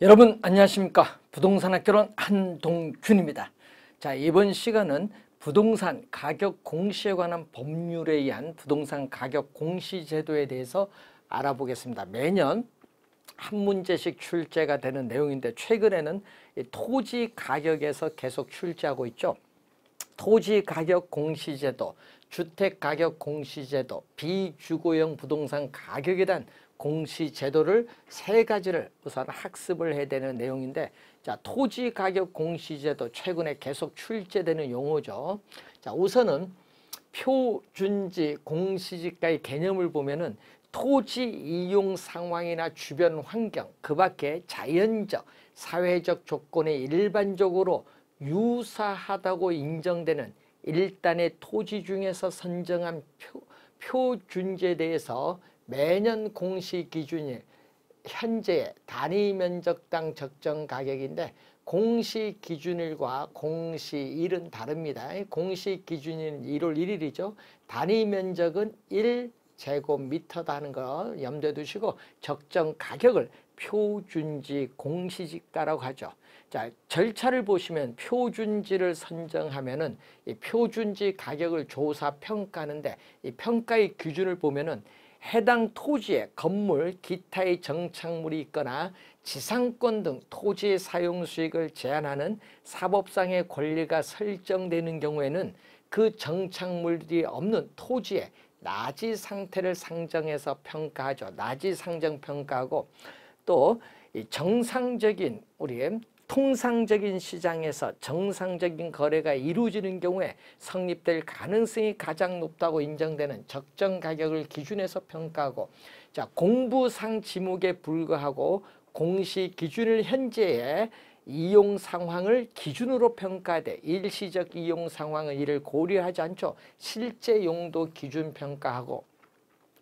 여러분 안녕하십니까 부동산 학교론 한동균입니다 자 이번 시간은 부동산 가격 공시에 관한 법률에 의한 부동산 가격 공시 제도에 대해서 알아보겠습니다 매년 한 문제씩 출제가 되는 내용인데 최근에는 토지 가격에서 계속 출제하고 있죠 토지 가격 공시 제도 주택 가격 공시 제도 비주거용 부동산 가격에 대한 공시 제도를 세 가지를 우선 학습을 해야 되는 내용인데 자 토지 가격 공시 제도 최근에 계속 출제되는 용어죠. 자 우선은 표준지 공시지가의 개념을 보면은 토지 이용 상황이나 주변 환경 그 밖에 자연적 사회적 조건에 일반적으로 유사하다고 인정되는 일단의 토지 중에서 선정한 표, 표준지에 대해서 매년 공시 기준이 현재 단위 면적당 적정 가격인데 공시 기준일과 공시일은 다릅니다. 공시 기준일 은 1월 1일이죠. 단위 면적은 1제곱미터다 는거 염두에 두시고 적정 가격을 표준지 공시지가라고 하죠. 자, 절차를 보시면 표준지를 선정하면은 이 표준지 가격을 조사 평가하는데 이 평가의 기준을 보면은 해당 토지에 건물, 기타의 정착물이 있거나 지상권 등 토지의 사용 수익을 제한하는 사법상의 권리가 설정되는 경우에는 그 정착물이 없는 토지의 나지 상태를 상정해서 평가하죠. 나지 상정 평가하고 또 이 정상적인 우리의 통상적인 시장에서 정상적인 거래가 이루어지는 경우에 성립될 가능성이 가장 높다고 인정되는 적정 가격을 기준에서 평가하고 자 공부상 지목에 불과하고 공시 기준을 현재의 이용 상황을 기준으로 평가돼 일시적 이용 상황을 이를 고려하지 않죠. 실제 용도 기준 평가하고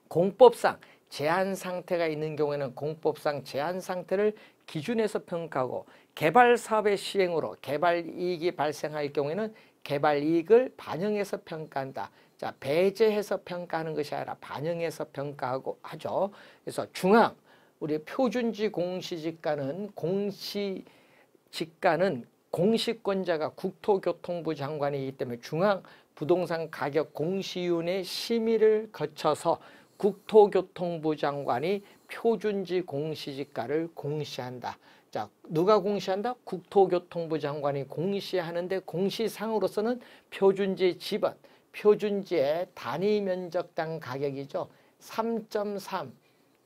공법상 제한 상태가 있는 경우에는 공법상 제한 상태를 기준에서 평가하고 개발 사업의 시행으로 개발 이익이 발생할 경우에는 개발 이익을 반영해서 평가한다. 자, 배제해서 평가하는 것이 아니라 반영해서 평가하고 하죠. 그래서 중앙 우리 표준지 공시지가는 공시지가는 공시권자가 국토교통부 장관이기 때문에 중앙 부동산 가격 공시위원회 심의를 거쳐서 국토교통부 장관이 표준지 공시지가를 공시한다. 자, 누가 공시한다? 국토교통부 장관이 공시하는데 공시상으로서는 표준지 집안, 표준지의 단위 면적당 가격이죠. 3.3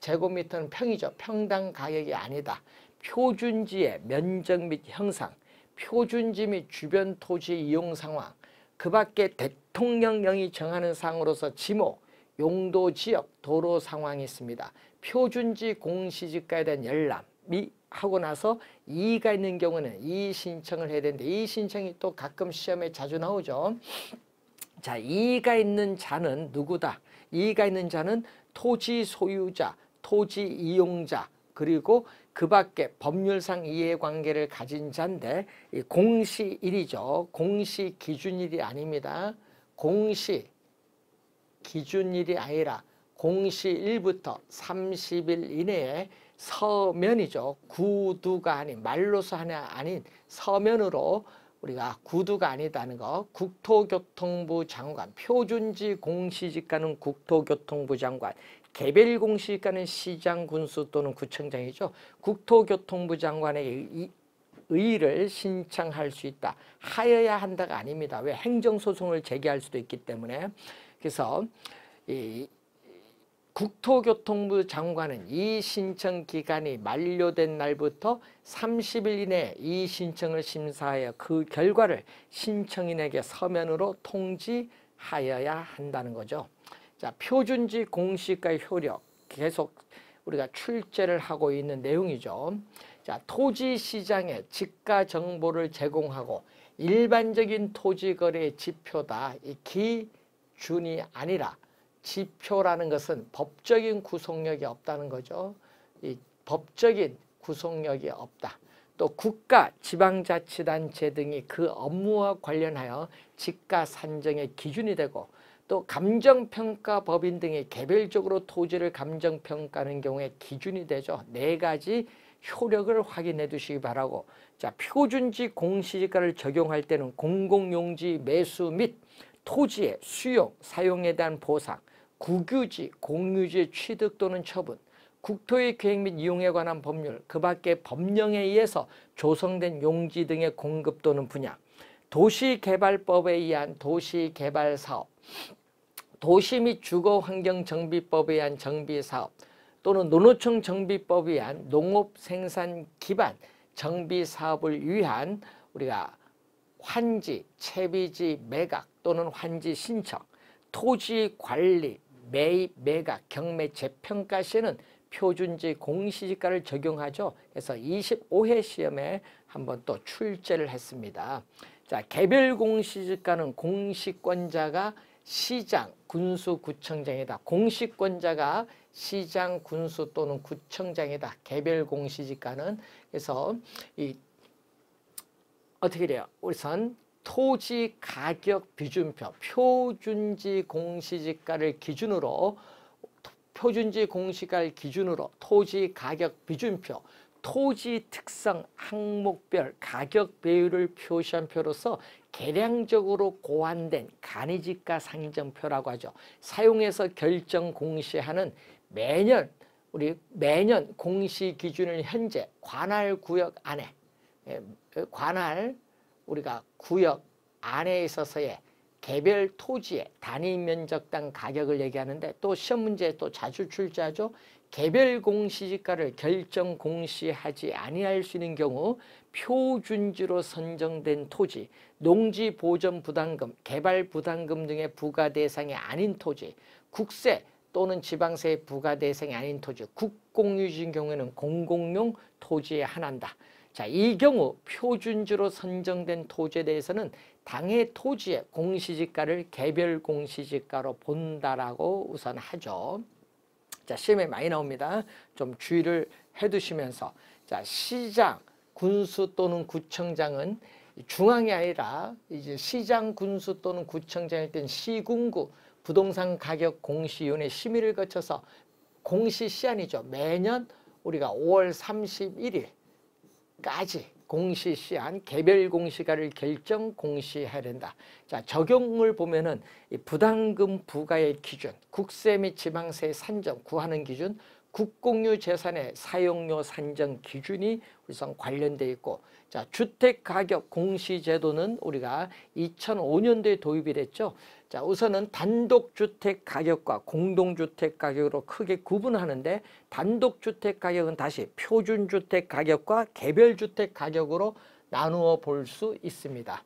제곱미터는 평이죠. 평당 가격이 아니다. 표준지의 면적 및 형상, 표준지 및 주변 토지 이용 상황, 그 밖에 대통령령이 정하는 상으로서 지모, 용도 지역, 도로 상황이 있습니다. 표준지 공시지가에 대한 열람이 하고 나서 이의가 있는 경우는 이의 신청을 해야 되는데 이의 신청이 또 가끔 시험에 자주 나오죠. 자, 이의가 있는 자는 누구다? 이의가 있는 자는 토지 소유자, 토지 이용자, 그리고 그 밖에 법률상 이해관계를 가진 자인데 공시일이죠. 공시 기준일이 아닙니다. 공시 기준일이 아니라 공시 일부터 30일 이내에 서면이죠. 구두가 아닌 말로서 하나 아닌 서면으로 우리가 구두가 아니다는 거 국토교통부 장관 표준지 공시지가는 국토교통부 장관 개별 공시지가는 시장 군수 또는 구청장이죠. 국토교통부 장관에게 의의를 신청할 수 있다. 하여야 한다가 아닙니다. 왜 행정소송을 제기할 수도 있기 때문에 그래서 이 국토교통부 장관은 이 신청 기간이 만료된 날부터 30일 이내 에이 신청을 심사하여 그 결과를 신청인에게 서면으로 통지하여야 한다는 거죠. 자, 표준지 공시가 효력 계속 우리가 출제를 하고 있는 내용이죠. 자, 토지 시장에 지가 정보를 제공하고 일반적인 토지 거래 지표다. 이 기준이 아니라 지표라는 것은 법적인 구속력이 없다는 거죠. 이 법적인 구속력이 없다. 또 국가, 지방자치단체 등이 그 업무와 관련하여 직가 산정의 기준이 되고 또 감정평가 법인 등이 개별적으로 토지를 감정평가하는 경우에 기준이 되죠. 네 가지 효력을 확인해 두시기 바라고 자 표준지 공시지가를 적용할 때는 공공용지 매수 및 토지의 수용, 사용에 대한 보상, 국유지, 공유지의 취득 또는 처분, 국토의 계획 및 이용에 관한 법률, 그 밖의 법령에 의해서 조성된 용지 등의 공급 또는 분야, 도시개발법에 의한 도시개발사업, 도시 및 주거환경정비법에 의한 정비사업, 또는 농어촌 정비법에 의한 농업생산 기반 정비사업을 위한 우리가 환지, 채비지 매각 또는 환지 신청, 토지 관리, 매입, 매각, 경매, 재평가 시에는 표준지 공시지가를 적용하죠. 그래서 25회 시험에 한번 또 출제를 했습니다. 자, 개별 공시지가는 공시권자가 시장, 군수, 구청장이다. 공시권자가 시장, 군수 또는 구청장이다. 개별 공시지가는 그래서 이 어떻게 돼요? 우선 토지 가격 비준표 표준지 공시지가를 기준으로 표준지 공시가를 기준으로 토지 가격 비준표 토지 특성 항목별 가격 배율을 표시한 표로서 계량적으로 고안된 간이지가 상정표라고 하죠. 사용해서 결정 공시하는 매년 우리 매년 공시 기준을 현재 관할 구역 안에 예, 관할 우리가 구역 안에 있어서의 개별 토지의 단위 면적당 가격을 얘기하는데 또 시험 문제에 또 자주 출제하죠. 개별 공시지가를 결정 공시하지 아니할 수 있는 경우 표준지로 선정된 토지, 농지 보전 부담금, 개발 부담금 등의 부과 대상이 아닌 토지, 국세 또는 지방세 부과 대상이 아닌 토지, 국공유지인 경우에는 공공용 토지에 한한다. 자, 이 경우 표준지로 선정된 토지에 대해서는 당해 토지의 공시지가를 개별 공시지가로 본다라고 우선 하죠. 자, 시험에 많이 나옵니다. 좀 주의를 해 두시면서 자, 시장, 군수 또는 구청장은 중앙이 아니라 이제 시장, 군수 또는 구청장일 땐 시군구 부동산 가격 공시위원회 심의를 거쳐서 공시 시한이죠 매년 우리가 5월 31일 까지 공시시한 개별 공시가를 결정 공시해야 된다. 자 적용을 보면은 이 부담금 부과의 기준, 국세 및 지방세 산정 구하는 기준, 국공유 재산의 사용료 산정 기준이 우선 관련돼 있고 자 주택 가격 공시 제도는 우리가 2005년도에 도입이 됐죠. 자 우선은 단독 주택 가격과 공동 주택 가격으로 크게 구분하는데 단독 주택 가격은 다시 표준 주택 가격과 개별 주택 가격으로 나누어 볼 수 있습니다.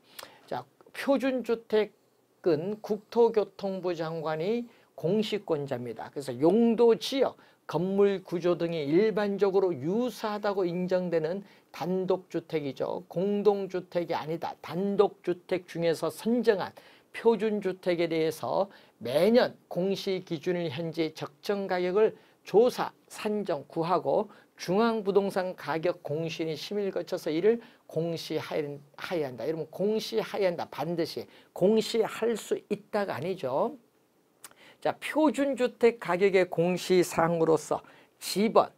자 표준 주택은 국토교통부 장관이 공시권자입니다. 그래서 용도 지역 건물 구조 등이 일반적으로 유사하다고 인정되는 단독주택이죠. 공동주택이 아니다. 단독주택 중에서 선정한 표준주택에 대해서 매년 공시기준일 현재 적정가격을 조사, 산정, 구하고 중앙부동산 가격 공시인 심의를 거쳐서 이를 공시하여야 한다. 여러분 공시하여야 한다. 반드시 공시할 수 있다가 아니죠. 자, 표준주택 가격의 공시사항으로서 지번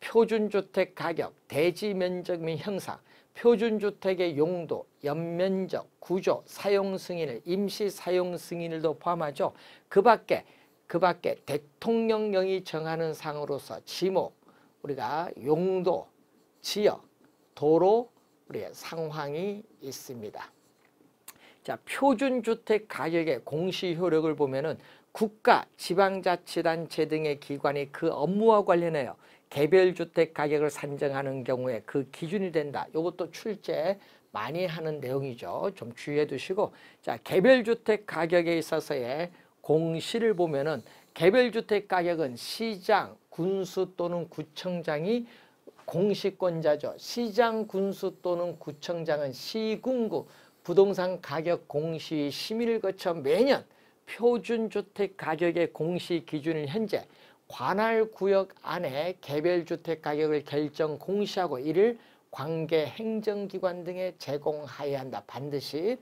표준주택 가격, 대지면적 및 형상, 표준주택의 용도, 연면적, 구조, 사용승인을, 임시사용승인을도 포함하죠. 그 밖에 그 밖에 대통령령이 정하는 상으로서 지목, 우리가 용도, 지역, 도로, 우리의 상황이 있습니다. 자, 표준 주택 가격의 공시 효력을 보면은 국가, 지방자치단체 등의 기관이 그 업무와 관련하여 개별 주택 가격을 산정하는 경우에 그 기준이 된다. 요것도 출제 많이 하는 내용이죠. 좀 주의해 두시고 자 개별 주택 가격에 있어서의 공시를 보면은 개별 주택 가격은 시장, 군수 또는 구청장이 공시권자죠. 시장, 군수 또는 구청장은 시군구 부동산 가격 공시 심의를 거쳐 매년 표준 주택 가격의 공시 기준을 현재 관할 구역 안에 개별 주택 가격을 결정 공시하고 이를 관계 행정기관 등에 제공하여야 한다. 반드시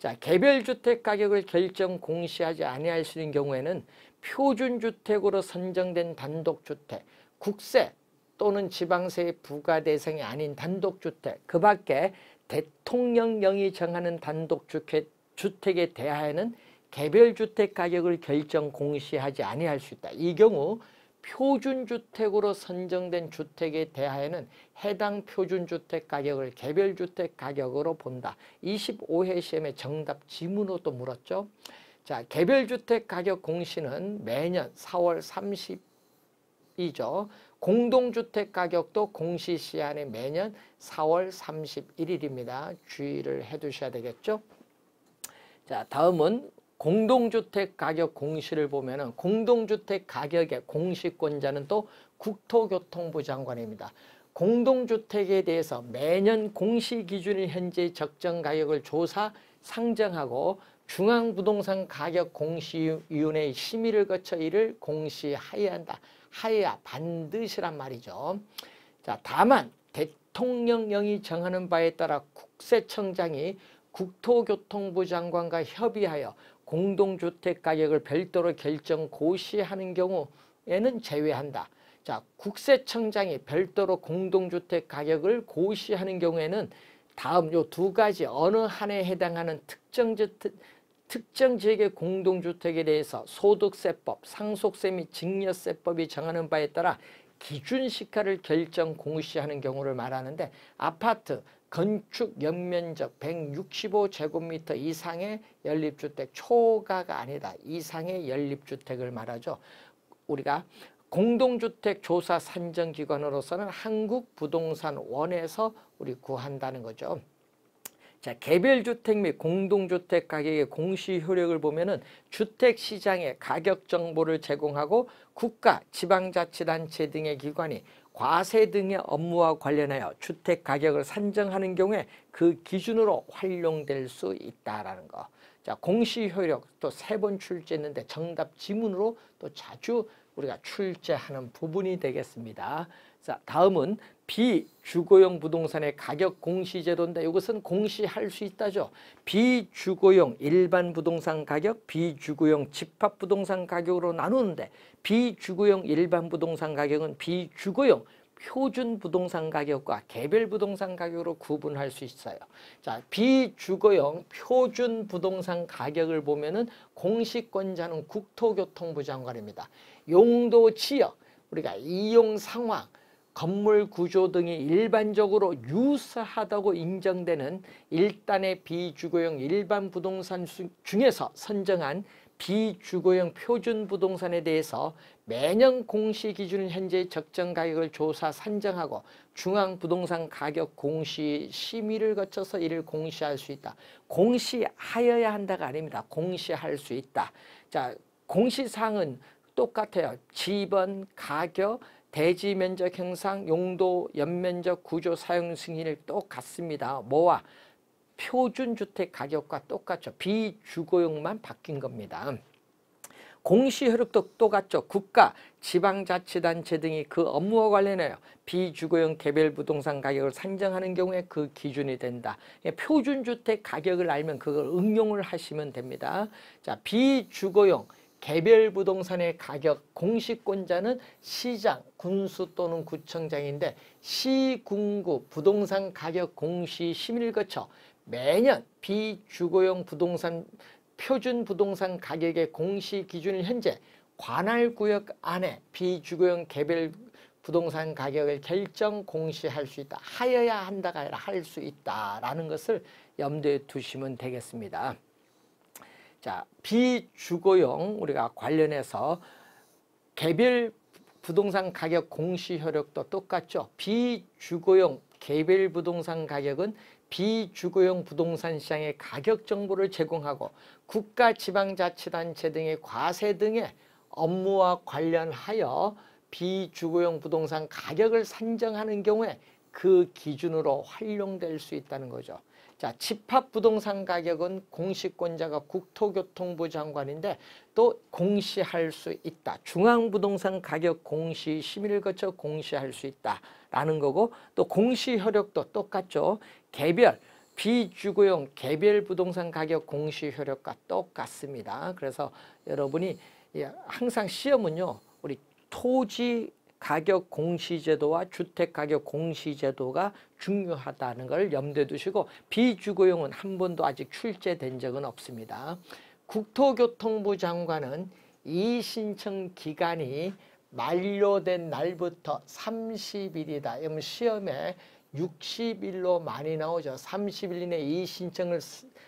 자 개별 주택 가격을 결정 공시하지 아니할 수 있는 경우에는 표준 주택으로 선정된 단독 주택, 국세 또는 지방세 부과 대상이 아닌 단독주택 그 밖에 대통령령이 정하는 단독주택에 대하여는 개별주택 가격을 결정 공시하지 아니할 수 있다. 이 경우 표준주택으로 선정된 주택에 대하여는 해당 표준주택 가격을 개별주택 가격으로 본다. 25회 시험의 정답 지문으로 도 물었죠. 자, 개별주택 가격 공시는 매년 4월 30이죠. 공동주택 가격도 공시 시한이 매년 4월 31일입니다. 주의를 해 두셔야 되겠죠. 자, 다음은 공동주택 가격 공시를 보면은 공동주택 가격의 공시권자는 또 국토교통부 장관입니다. 공동주택에 대해서 매년 공시 기준인 현재 적정 가격을 조사 상정하고 중앙부동산 가격 공시위원회의 심의를 거쳐 이를 공시하여야 한다. 하야 반드시란 말이죠. 자, 다만 대통령령이 정하는 바에 따라 국세청장이 국토교통부 장관과 협의하여 공동주택 가격을 별도로 결정 고시하는 경우에는 제외한다. 자, 국세청장이 별도로 공동주택 가격을 고시하는 경우에는 다음 요 두 가지 어느 한에 해당하는 특정 주택 특정 지역의 공동주택에 대해서 소득세법, 상속세 및 증여세법이 정하는 바에 따라 기준 시가를 결정 공시하는 경우를 말하는데 아파트, 건축 연면적 165제곱미터 이상의 연립주택 초과가 아니다. 이상의 연립주택을 말하죠. 우리가 공동주택 조사 산정기관으로서는 한국부동산원에서 우리 구한다는 거죠. 자, 개별 주택 및 공동 주택 가격의 공시 효력을 보면은 주택 시장의 가격 정보를 제공하고 국가, 지방자치단체 등의 기관이 과세 등의 업무와 관련하여 주택 가격을 산정하는 경우에 그 기준으로 활용될 수있다는 거. 자, 공시 효력 또 세 번 출제했는데 정답 지문으로 또 자주 우리가 출제하는 부분이 되겠습니다. 자, 다음은 비주거용 부동산의 가격 공시제도인데 이것은 공시할 수 있다죠. 비주거용 일반 부동산 가격, 비주거용 집합 부동산 가격으로 나누는데 비주거용 일반 부동산 가격은 비주거용 표준 부동산 가격과 개별 부동산 가격으로 구분할 수 있어요. 자, 비주거용 표준 부동산 가격을 보면은 공시권자는 국토교통부 장관입니다. 용도 지역, 우리가 이용 상황, 건물 구조 등이 일반적으로 유사하다고 인정되는 일단의 비주거용 일반 부동산 중에서 선정한 비주거용 표준 부동산에 대해서 매년 공시 기준 현재 적정 가격을 조사 산정하고 중앙부동산 가격 공시 심의를 거쳐서 이를 공시할 수 있다. 공시하여야 한다가 아닙니다. 공시할 수 있다. 자, 공시사항은 똑같아요. 지번, 가격, 대지 면적 형상, 용도, 연면적, 구조, 사용 승인일 똑같습니다. 뭐와 표준 주택 가격과 똑같죠. 비주거용만 바뀐 겁니다. 공시혈육도 똑같죠. 국가, 지방자치단체 등이 그 업무와 관련하여 비주거용 개별 부동산 가격을 산정하는 경우에 그 기준이 된다. 예, 표준주택 가격을 알면 그걸 응용을 하시면 됩니다. 자, 비주거용 개별 부동산의 가격 공시권자는 시장, 군수 또는 구청장인데 시군구 부동산 가격 공시 심의를 거쳐 매년 비주거용 부동산 표준 부동산 가격의 공시 기준을 현재 관할 구역 안에 비주거용 개별 부동산 가격을 결정 공시할 수 있다. 하여야 한다가 아니라 할 수 있다라는 것을 염두에 두시면 되겠습니다. 자, 비주거용 우리가 관련해서 개별 부동산 가격 공시 효력도 똑같죠. 비주거용 개별 부동산 가격은 비주거용 부동산 시장의 가격 정보를 제공하고 국가 지방자치단체 등의 과세 등의 업무와 관련하여 비주거용 부동산 가격을 산정하는 경우에 그 기준으로 활용될 수 있다는 거죠. 자, 집합 부동산 가격은 공시권자가 국토교통부 장관인데 또 공시할 수 있다. 중앙부동산 가격 공시 10일 거쳐 공시할 수 있다라는 거고 또 공시 효력도 똑같죠. 개별 비주거용 개별 부동산 가격 공시 효력과 똑같습니다. 그래서 여러분이 예, 항상 시험은요. 우리 토지 가격 공시제도와 주택가격 공시제도가 중요하다는 걸 염두에 두시고 비주거용은 한 번도 아직 출제된 적은 없습니다. 국토교통부 장관은 이 신청 기간이 만료된 날부터 30일이다. 그럼 시험에 60일로 많이 나오죠. 30일 이내 이 신청을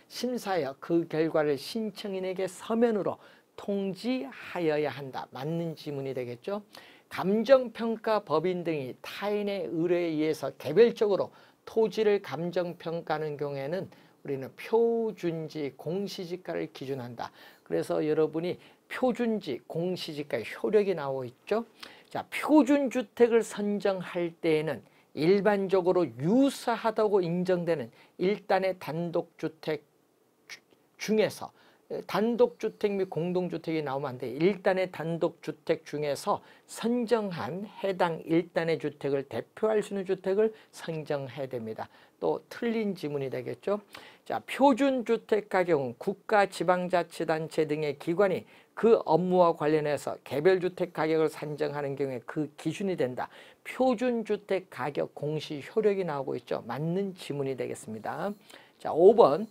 심사하여 그 결과를 신청인에게 서면으로 통지하여야 한다. 맞는 지문이 되겠죠. 감정평가법인 등이 타인의 의뢰에 의해서 개별적으로 토지를 감정평가하는 경우에는 우리는 표준지 공시지가를 기준한다. 그래서 여러분이 표준지 공시지가의 효력이 나오고 있죠. 자, 표준주택을 선정할 때에는 일반적으로 유사하다고 인정되는 일단의 단독주택 중에서 단독주택 및 공동주택이 나오면 안 돼. 1단의 단독주택 중에서 선정한 해당 1단의 주택을 대표할 수 있는 주택을 선정해야 됩니다. 또 틀린 지문이 되겠죠. 자, 표준주택가격은 국가, 지방자치단체 등의 기관이 그 업무와 관련해서 개별주택 가격을 산정하는 경우에 그 기준이 된다. 표준주택 가격 공시 효력이 나오고 있죠. 맞는 지문이 되겠습니다. 자, 5번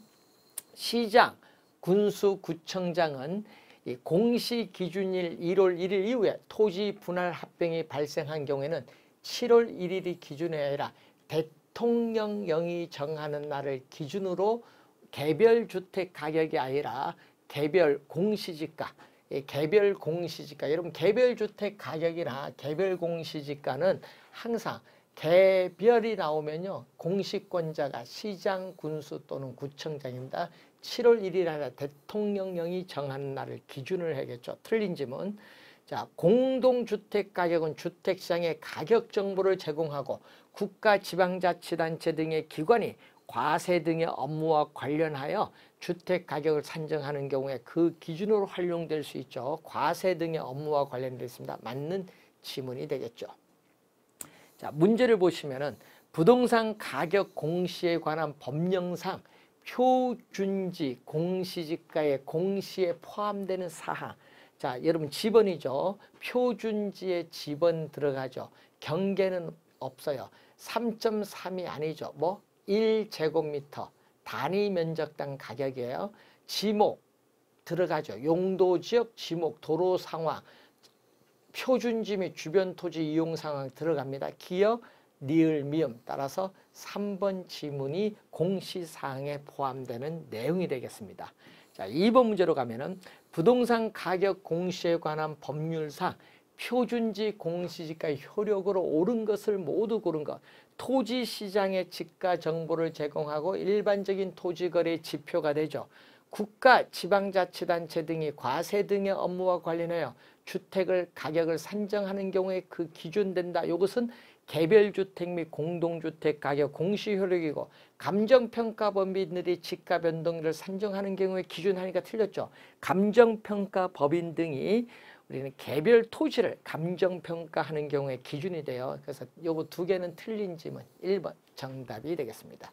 시장 군수구청장은 이 공시 기준일 1월 1일 이후에 토지 분할 합병이 발생한 경우에는 7월 1일이 기준이 아니라 대통령령이 정하는 날을 기준으로 개별 주택 가격이 아니라 개별 공시지가 개별 공시지가 여러분 개별 주택 가격이나 개별 공시지가는 항상 개별이 나오면요 공시권자가 시장 군수 또는 구청장입니다 7월 1일 에 대통령령이 정한 날을 기준을 해겠죠. 틀린 점은 자 공동주택 가격은 주택시장의 가격 정보를 제공하고 국가 지방자치단체 등의 기관이 과세 등의 업무와 관련하여 주택 가격을 산정하는 경우에 그 기준으로 활용될 수 있죠. 과세 등의 업무와 관련되어 있습니다. 맞는 지문이 되겠죠. 자 문제를 보시면은 부동산 가격 공시에 관한 법령상 표준지 공시지가의 공시에 포함되는 사항 자 여러분 지번이죠 표준지에 지번 들어가죠 경계는 없어요 3.3이 아니죠 뭐 1제곱미터 단위 면적당 가격이에요 지목 들어가죠 용도지역 지목 도로 상황 표준지 및 주변 토지 이용 상황 들어갑니다 기업 니을 미음 따라서 3번 지문이 공시사항에 포함되는 내용이 되겠습니다. 자, 2번 문제로 가면은 부동산 가격 공시에 관한 법률상 표준지 공시지가 효력으로 오른 것을 모두 고른 것 토지 시장의 지가 정보를 제공하고 일반적인 토지 거래 지표가 되죠. 국가, 지방자치단체 등이 과세 등의 업무와 관련하여 주택을 가격을 산정하는 경우에 그 기준된다. 이것은 개별주택 및 공동주택 가격 공시효력이고 감정평가법인들이 집값 변동률을 산정하는 경우에 기준하니까 틀렸죠. 감정평가법인 등이 우리는 개별 토지를 감정평가하는 경우에 기준이 돼요. 그래서 요거 두 개는 틀린 질문 1번 정답이 되겠습니다.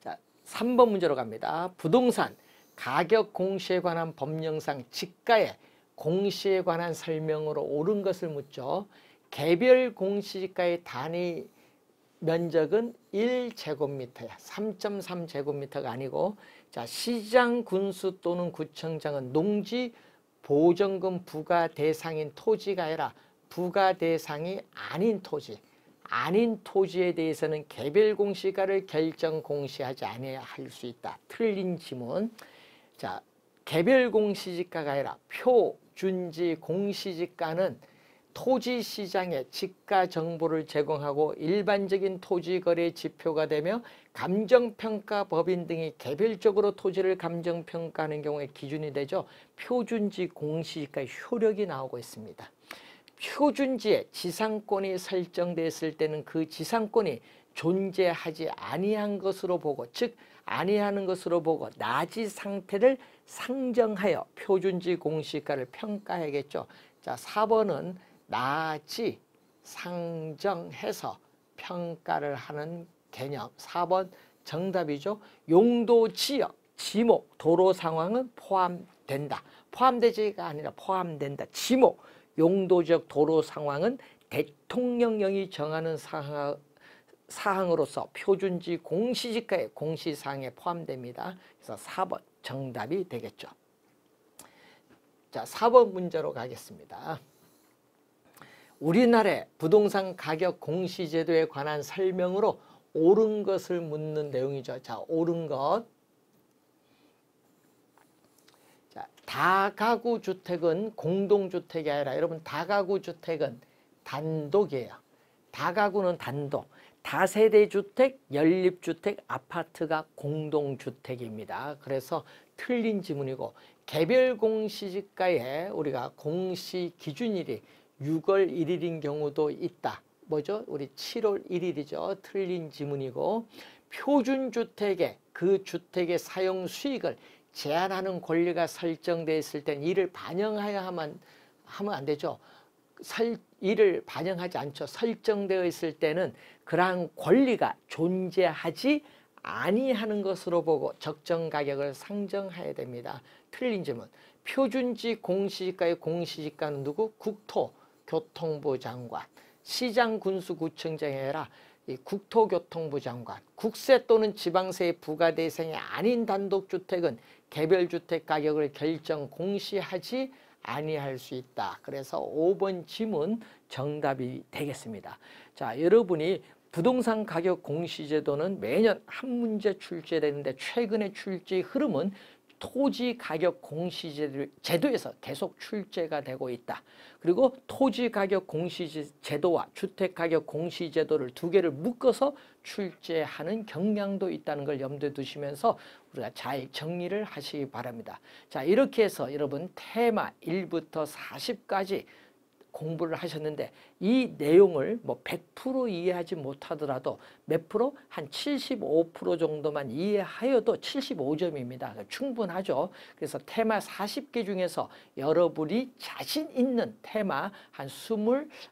자, 3번 문제로 갑니다. 부동산 가격 공시에 관한 법령상 지가의 공시에 관한 설명으로 옳은 것을 묻죠. 개별 공시지가의 단위 면적은 1제곱미터야. 3.3제곱미터가 아니고 자 시장 군수 또는 구청장은 농지 보전금 부과 대상인 토지가 아니라 부가 대상이 아닌 토지 아닌 토지에 대해서는 개별 공시가를 결정 공시하지 아니할 수 있다. 틀린 지문. 자, 개별 공시지가가 아니라 표준지 공시지가는 토지 시장에 지가 정보를 제공하고 일반적인 토지 거래 지표가 되며 감정평가 법인 등이 개별적으로 토지를 감정평가하는 경우에 기준이 되죠. 표준지 공시지가 효력이 나오고 있습니다. 표준지에 지상권이 설정됐을 때는 그 지상권이 존재하지 아니한 것으로 보고 즉 아니하는 것으로 보고 나지 상태를 상정하여 표준지 공시가를 평가하겠죠. 자, 4번은 나이 상정해서 평가를 하는 개념 4번 정답이죠. 용도 지역, 지목, 도로 상황은 포함된다. 포함되지가 아니라 포함된다. 지목, 용도적 도로 상황은 대통령령이 정하는 사항, 사항으로서 표준지 공시지가의 공시사항에 포함됩니다. 그래서 4번 정답이 되겠죠. 자, 4번 문제로 가겠습니다. 우리나라의 부동산 가격 공시제도에 관한 설명으로 옳은 것을 묻는 내용이죠. 자, 옳은 것. 자, 다가구 주택은 공동주택이 아니라 여러분 다가구 주택은 단독이에요. 다가구는 단독. 다세대 주택, 연립 주택, 아파트가 공동 주택입니다. 그래서 틀린 지문이고 개별 공시지가에 우리가 공시 기준일이 6월 1일인 경우도 있다. 뭐죠? 우리 7월 1일이죠. 틀린 지문이고 표준주택에 그 주택의 사용 수익을 제한하는 권리가 설정되어 있을 땐 이를 반영하여 하면, 하면 안 되죠. 설, 이를 반영하지 않죠. 설정되어 있을 때는 그러한 권리가 존재하지 아니하는 것으로 보고 적정 가격을 상정해야 됩니다. 틀린 질문. 표준지 공시지가의 공시지가는 누구? 국토. 교통부 장관, 시장 군수구청장이 아니라 이 국토교통부 장관, 국세 또는 지방세의 부과 대상이 아닌 단독주택은 개별주택 가격을 결정 공시하지 아니할 수 있다. 그래서 5번 짐은 정답이 되겠습니다. 자, 여러분이 부동산 가격 공시제도는 매년 한 문제 출제되는데 최근의 출제 흐름은 토지 가격 공시 제도에서 계속 출제가 되고 있다. 그리고 토지 가격 공시 제도와 주택 가격 공시 제도를 두 개를 묶어서 출제하는 경향도 있다는 걸 염두에 두시면서 우리가 잘 정리를 하시기 바랍니다. 자, 이렇게 해서 여러분 테마 1부터 40까지 공부를 하셨는데 이 내용을 뭐 100% 이해하지 못하더라도 몇 프로? 한 75% 정도만 이해하여도 75점입니다. 그러니까 충분하죠. 그래서 테마 40개 중에서 여러분이 자신 있는 테마 한 20,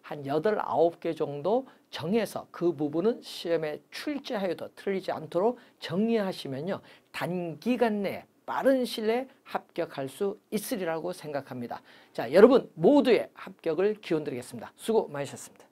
한 8, 9개 정도 정해서 그 부분은 시험에 출제하여도 틀리지 않도록 정리하시면요. 단기간 내에 빠른 시일에 내 합격할 수 있으리라고 생각합니다. 자, 여러분 모두의 합격을 기원드리겠습니다. 수고 많으셨습니다.